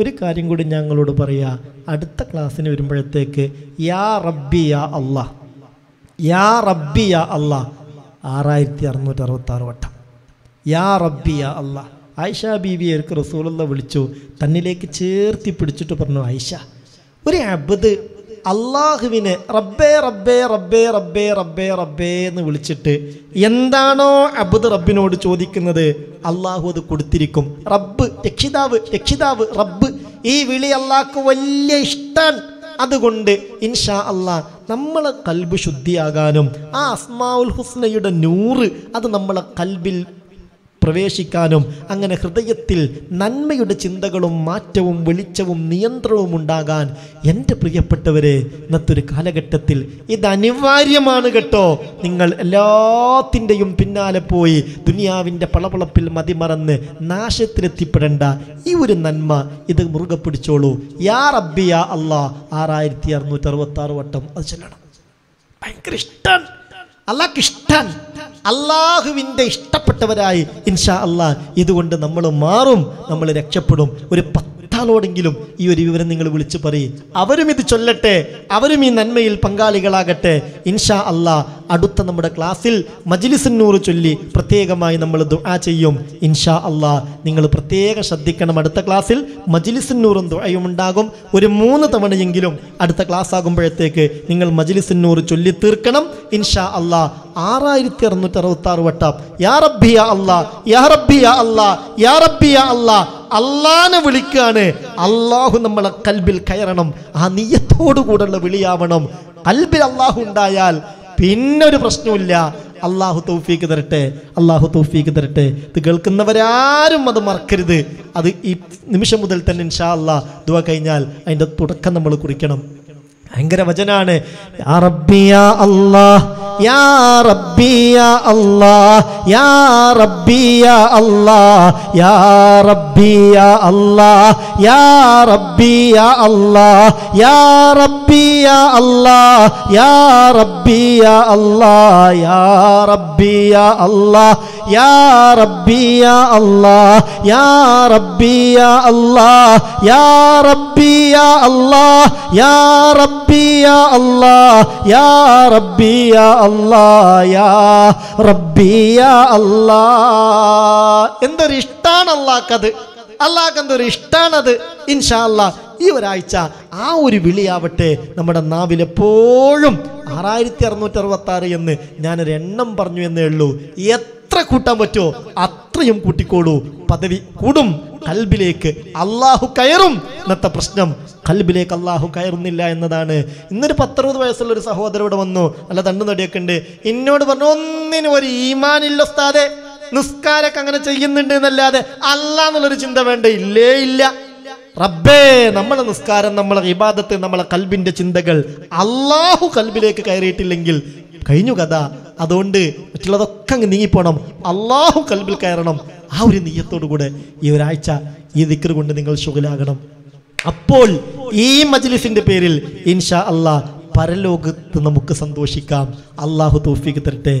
ഒരു കാര്യം കൂടി ഞങ്ങളോട് പറയുക അടുത്ത ക്ലാസ്സിന് വരുമ്പോഴത്തേക്ക് യാ റബ്ബി യാ അള്ളാ യാ റബ്ബി യാ അള്ളാ ആറായിരത്തി അറുന്നൂറ്റി അറുപത്താറ് വട്ടം യാ റബ്ബി യാ അള്ളാ ആയിഷ ബീവിയർക്ക് റസൂലുള്ള വിളിച്ചു തന്നിലേക്ക് ചേർത്തി പിടിച്ചിട്ട് പറഞ്ഞു ആയിഷ ഒരു അബദ് അള്ളാഹുവിനെ റബ്ബേ റബ്ബേ റബ്ബേ റബ്ബേ റബ്ബേ റബ്ബേ എന്ന് വിളിച്ചിട്ട് എന്താണോ അബുദ് റബ്ബിനോട് ചോദിക്കുന്നത് അള്ളാഹു അത് കൊടുത്തിരിക്കും റബ്ബ് രക്ഷിതാവ് രക്ഷിതാവ് റബ്ബ് ഈ വിളി അള്ളാഹ്ക്ക് വലിയ ഇഷ്ടം അതുകൊണ്ട് ഇൻഷാ അള്ളാ നമ്മളെ കൽബ് ശുദ്ധിയാകാനും ആ അസ്മാഉൽ ഹുസ്നയുടെ നൂറ് അത് നമ്മളെ കൽബിൽ പ്രവേശിക്കാനും അങ്ങനെ ഹൃദയത്തിൽ നന്മയുടെ ചിന്തകളും മാറ്റവും വെളിച്ചവും നിയന്ത്രണവും ഉണ്ടാകാൻ എൻ്റെ പ്രിയപ്പെട്ടവരെ ഇന്നത്തൊരു കാലഘട്ടത്തിൽ ഇത് അനിവാര്യമാണ് കേട്ടോ നിങ്ങൾ എല്ലാത്തിൻ്റെയും പിന്നാലെ പോയി ദുനിയാവിൻ്റെ പളപളപ്പിൽ മതിമറന്ന് നാശത്തിലെത്തിപ്പെടേണ്ട ഈ ഒരു നന്മ ഇത് മുറുകെ പിടിച്ചോളൂ യാ റബ്ബിയ യാ അള്ളാ ആറായിരത്തി അറുന്നൂറ്റി അറുപത്തി ആറ് വട്ടം അത് ചെല്ലണം ഭയങ്കര ഇഷ്ടം അള്ളാഹ്ക്ക് ഇഷ്ടം അള്ളാഹുവിൻ്റെ ഇഷ്ടപ്പെട്ടവരായി ഇൻഷാ അള്ളാഹ് ഇതുകൊണ്ട് നമ്മൾ മാറും നമ്മൾ രക്ഷപ്പെടും ഒരു പത്ത് പത്താളോടെങ്കിലും ഈ ഒരു വിവരം നിങ്ങൾ വിളിച്ചു പറയും അവരും ഇത് ചൊല്ലട്ടെ അവരും ഈ നന്മയിൽ പങ്കാളികളാകട്ടെ ഇൻഷാ അള്ളാ അടുത്ത നമ്മുടെ ക്ലാസ്സിൽ മജിലിസിന്നൂറ് ചൊല്ലി പ്രത്യേകമായി നമ്മൾ ദുആ ചെയ്യും ഇൻഷാ അള്ളാ നിങ്ങൾ പ്രത്യേകം ശ്രദ്ധിക്കണം അടുത്ത ക്ലാസ്സിൽ മജിലിസിന്നൂറും ദുഴയും ഉണ്ടാകും ഒരു മൂന്ന് തവണയെങ്കിലും അടുത്ത ക്ലാസ് ആകുമ്പോഴത്തേക്ക് നിങ്ങൾ മജിലിസിന്നൂറ് ചൊല്ലി തീർക്കണം ഇൻഷാ അള്ളാ ആറായിരത്തി അറുന്നൂറ്റി അറുപത്തി ആറ് വട്ടം യാ റബ്ബിയ അള്ളാ യാ റബ്ബിയ അള്ളാ യാ റബ്ബിയ അള്ളാ അള്ളാനെ വിളിക്കുകയാണ് അള്ളാഹു നമ്മളെ കൽബിൽ കയറണം ആ കൂടെയുള്ള വിളിയാവണം കൽബിൽ അള്ളാഹു ഉണ്ടായാൽ പിന്നൊരു പ്രശ്നമില്ല അള്ളാഹു തൗഫീക്ക് തരട്ടെ അള്ളാഹു തൗഫീക്ക് തരട്ടെ ഇത് കേൾക്കുന്നവരാരും അത് മറക്കരുത് അത് ഈ നിമിഷം മുതൽ തന്നെ ഇൻഷാ അള്ളാ ദുവ കഴിഞ്ഞാൽ അതിൻ്റെ തുടക്കം നമ്മൾ കുറിക്കണം ഭയങ്കര വചനാണ് അള്ളാഹ് Ya Rabbi Ya Allah Ya Rabbi Ya Allah Ya Rabbi Ya Allah Ya Rabbi Ya Allah Ya Rabbi Ya Allah Ya Rabbi Ya Allah Ya Rabbi Ya Allah Ya Rabbi Ya Allah Ya Rabbi Ya Allah Ya Rabbi Ya Allah Ya Rabbi Ya Allah Ya Rabbi Ya Allah റബ്ബിയ അല്ലാ എന്തൊരു ഇഷ്ടാണ് അത് അള്ളാഹ് എന്തൊരു അത് ഇൻഷാല്ല ഈ ഒരാഴ്ച ആ ഒരു വിളിയാവട്ടെ നമ്മുടെ നാവിലെപ്പോഴും ആറായിരത്തി അറുന്നൂറ്റി അറുപത്തി ആറ് എന്ന് ഞാനൊരു എണ്ണം പറഞ്ഞു എന്നേ ഉള്ളൂ എത്ര കൂട്ടാൻ പറ്റുമോ അത്രയും കൂട്ടിക്കോളൂ പദവി കൂടും കൽബിലേക്ക് അള്ളാഹു കയറും ഇന്നത്തെ പ്രശ്നം കൽബിലേക്ക് അള്ളാഹു കയറുന്നില്ല എന്നതാണ് ഇന്നൊരു പത്തറുപത് വയസ്സുള്ള ഒരു സഹോദരൻ ഇവിടെ വന്നു അല്ല തണ്ടു നടിയൊക്കെ ഉണ്ട് എന്നോട് പറഞ്ഞു ഒന്നിനും ഒരു ഈമാനില്ല ഉസ്താദെ നിസ്കാരൊക്കെ അങ്ങനെ ചെയ്യുന്നുണ്ട് എന്നല്ലാതെ അല്ല എന്നുള്ളൊരു ചിന്ത വേണ്ട ഇല്ലേ ഇല്ല റബ്ബേ നമ്മളെ നിസ്കാരം നമ്മളെ വിവാദത്ത് നമ്മളെ കൽബിന്റെ ചിന്തകൾ അള്ളാഹു കൽബിലേക്ക് കയറിയിട്ടില്ലെങ്കിൽ കഴിഞ്ഞു കഥ അതുകൊണ്ട് മറ്റുള്ളതൊക്കെ അങ്ങ് നീങ്ങിപ്പോണം അള്ളാഹു കൽബിൽ കയറണം ആ ഒരു നീയത്തോടു കൂടെ ഈ ഒരാഴ്ച ഈ ദിക്കർ കൊണ്ട് നിങ്ങൾ ശുഖലാകണം അപ്പോൾ ഈ മജ്ലിസിൻ്റെ പേരിൽ ഇൻഷാ അല്ലാ പരലോകത്ത് നമുക്ക് സന്തോഷിക്കാം അള്ളാഹു തോഫിക്ക് തരട്ടെ